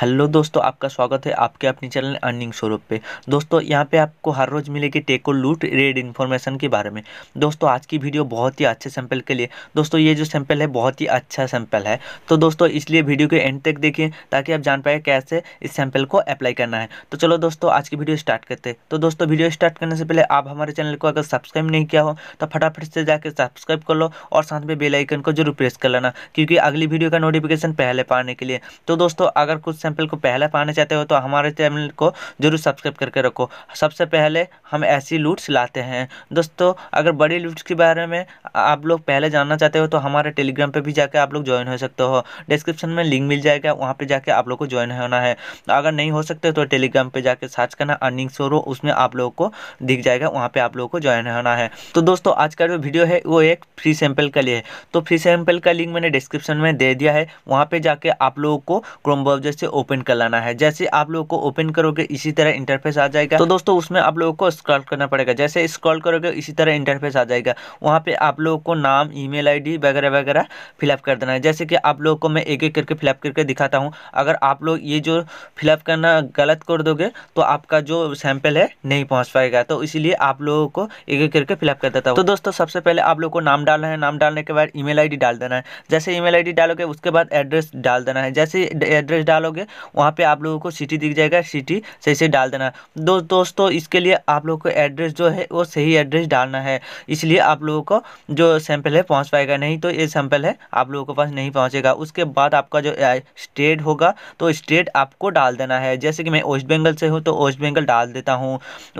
hello दोस्तों आपका स्वागत है आपके अपने चैनल अर्निंग स्वरूप पे दोस्तों यहाँ पे आपको हर रोज़ मिलेगी टेको लूट रेड इन्फॉर्मेशन के बारे में दोस्तों आज की वीडियो बहुत ही अच्छे सैंपल के लिए दोस्तों ये जो सैंपल है बहुत ही अच्छा सैंपल है तो दोस्तों इसलिए वीडियो के एंड तक देखिए ताकि आप जान पाए कैसे इस सैंपल को अप्लाई करना है तो चलो दोस्तों आज की वीडियो स्टार्ट करते तो दोस्तों वीडियो स्टार्ट करने से पहले आप हमारे चैनल को अगर सब्सक्राइब नहीं किया हो तो फटाफट से जाकर सब्सक्राइब कर लो और साथ में बेलाइकन को जरूर प्रेस कर लेना क्योंकि अगली वीडियो का नोटिफिकेशन पहले पाने के लिए तो दोस्तों अगर कुछ सैंपल को पहले पाना चाहते हो तो हमारे चैनल को जरूर सब्सक्राइब करके रखो सबसे पहले हम ऐसी लूट्स लाते हैं दोस्तों अगर बड़ी लूट्स के बारे में आप लोग पहले जानना चाहते हो तो हमारे टेलीग्राम पर भी जाकर आप लोग ज्वाइन हो सकते हो डिस्क्रिप्शन में लिंक मिल जाएगा वहाँ पर जाकर आप लोग को ज्वाइन होना है अगर नहीं हो सकते तो टेलीग्राम पर जाकर सर्च करना अर्निंग शोरो उसमें आप लोगों को दिख जाएगा वहाँ पर आप लोगों को ज्वाइन होना है तो दोस्तों आज का जो वीडियो है वो एक फ्री सैंपल का लिए है तो फ्री सैंपल का लिंक मैंने डिस्क्रिप्शन में दे दिया है वहाँ पे जाके आप लोगों को क्रोम ब्राउजर से ओपन कर लाना है जैसे आप लोग को ओपन करोगे इसी तरह इंटरफेस आ जाएगा तो दोस्तों उसमें आप लोगों को स्क्रॉल करना पड़ेगा जैसे स्क्रॉल करोगे इसी तरह इंटरफेस आ जाएगा वहाँ पे आप लोगों को नाम ईमेल आईडी वगैरह वगैरह फिलअप कर देना है जैसे कि आप लोगों को मैं एक एक करके फिलअप करके दिखाता हूँ अगर आप लोग ये जो फिलअप करना गलत कर दोगे तो आपका जो सैंपल है नहीं पहुँच पाएगा तो इसीलिए आप लोगों को एक एक करके फिलअप कर देता हूँ तो दोस्तों सबसे पहले आप लोग को नाम डालना है नाम डालने के बाद आई डी डाल देना है जैसे आई डी डालोगे उसके बाद एड्रेस डाल देना है जैसे एड्रेस डालोगे वहाँ पे आप लोगों को सिटी दिख जाएगा सिटी सही से डाल देना दो दोस्तों इसके लिए आप लोगों को एड्रेस जो है वो सही एड्रेस डालना है इसलिए आप लोगों को जो सैंपल है पहुँच पाएगा नहीं तो ये सैंपल है आप लोगों के पास नहीं पहुँचेगा उसके बाद आपका जो स्टेट होगा तो स्टेट आपको डाल देना है जैसे कि मैं वेस्ट बंगल से हूँ तो वेस्ट बंगल डाल देता हूँ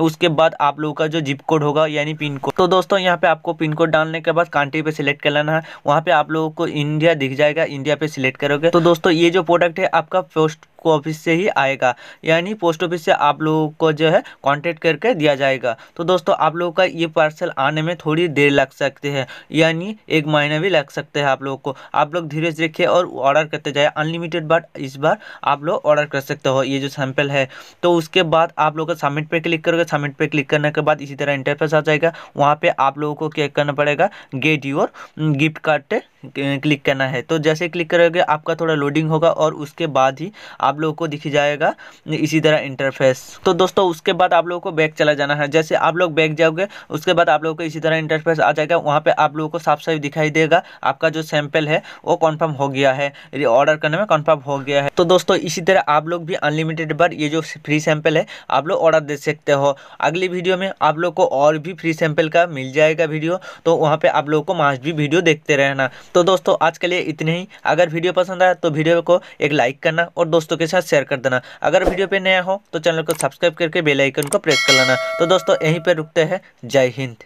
उसके बाद आप लोगों का जो जिप कोड होगा यानी पिन कोड तो दोस्तों यहाँ पे आपको पिन कोड डालने के बाद कंट्री पे सिलेक्ट कर लेना है वहाँ पे आप लोगों को इंडिया दिख जाएगा इंडिया पे सिलेक्ट करोगे तो दोस्तों ये जो प्रोडक्ट है आपका पोस्ट finished आपको ऑफिस से ही आएगा यानी पोस्ट ऑफिस से आप लोगों को जो है कॉन्टेक्ट करके दिया जाएगा तो दोस्तों आप लोगों का ये पार्सल आने में थोड़ी देर लग सकती है यानी एक महीना भी लग सकता है आप लोगों को आप लोग धीरे धीरे रखिए और ऑर्डर करते जाए अनलिमिटेड बट इस बार आप लोग ऑर्डर कर सकते हो ये जो सैम्पल है तो उसके बाद आप लोग सबमिट पर क्लिक करोगे सबमिट पर क्लिक करने के बाद इसी तरह इंटरफेस आ जाएगा वहाँ पर आप लोगों को क्या करना पड़ेगा get your gift card click करना है तो जैसे क्लिक करोगे आपका थोड़ा लोडिंग होगा और उसके बाद ही आप लोगों को दिख जाएगा इसी तरह इंटरफेस तो दोस्तों उसके बाद आप लोगों को बैक चला जाना है जैसे आप लोग बैक जाओगे उसके बाद आप लोगों को इसी तरह इंटरफेस आ जाएगा वहाँ पर आप लोगों को साफ साफ दिखाई देगा आपका जो सैम्पल है वो कन्फर्म हो गया है ऑर्डर करने में कन्फर्म हो गया है तो दोस्तों इसी तरह आप लोग भी अनलिमिटेड बार ये जो फ्री सैंपल है आप लोग ऑर्डर दे सकते हो अगली वीडियो में आप लोग को और भी फ्री सैंपल का मिल जाएगा वीडियो तो वहाँ पे आप लोगों को मास्ट भी वीडियो देखते रहना तो दोस्तों आज के लिए इतने ही अगर वीडियो पसंद आया तो वीडियो को एक लाइक करना और दोस्तों के साथ शेयर कर देना अगर वीडियो पे नया हो तो चैनल को सब्सक्राइब करके बेलाइकन को प्रेस कर लेना तो दोस्तों यहीं पर रुकते हैं जय हिंद